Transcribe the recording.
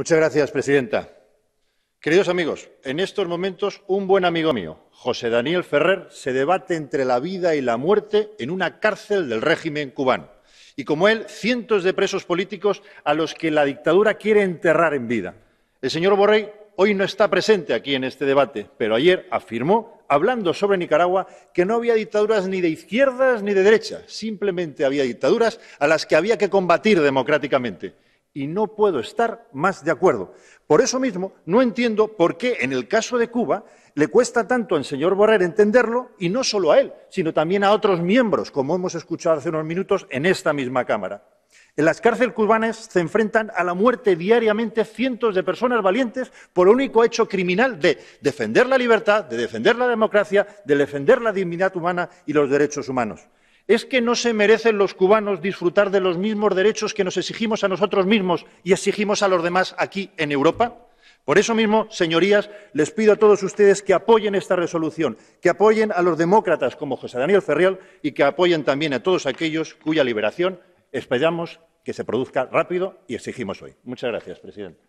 Muchas gracias, presidenta. Queridos amigos, en estos momentos un buen amigo mío, José Daniel Ferrer, se debate entre la vida y la muerte en una cárcel del régimen cubano. Y como él, cientos de presos políticos a los que la dictadura quiere enterrar en vida. El señor Borrell hoy no está presente aquí en este debate, pero ayer afirmó, hablando sobre Nicaragua, que no había dictaduras ni de izquierdas ni de derechas, simplemente había dictaduras a las que había que combatir democráticamente y no puedo estar más de acuerdo. Por eso mismo, no entiendo por qué en el caso de Cuba le cuesta tanto al señor Borrell entenderlo, y no solo a él, sino también a otros miembros, como hemos escuchado hace unos minutos en esta misma Cámara. En las cárceles cubanas se enfrentan a la muerte diariamente cientos de personas valientes por el único hecho criminal de defender la libertad, de defender la democracia, de defender la dignidad humana y los derechos humanos. ¿Es que no se merecen los cubanos disfrutar de los mismos derechos que nos exigimos a nosotros mismos y exigimos a los demás aquí en Europa? Por eso mismo, señorías, les pido a todos ustedes que apoyen esta resolución, que apoyen a los demócratas como José Daniel Ferriol y que apoyen también a todos aquellos cuya liberación esperamos que se produzca rápido y exigimos hoy. Muchas gracias, presidente.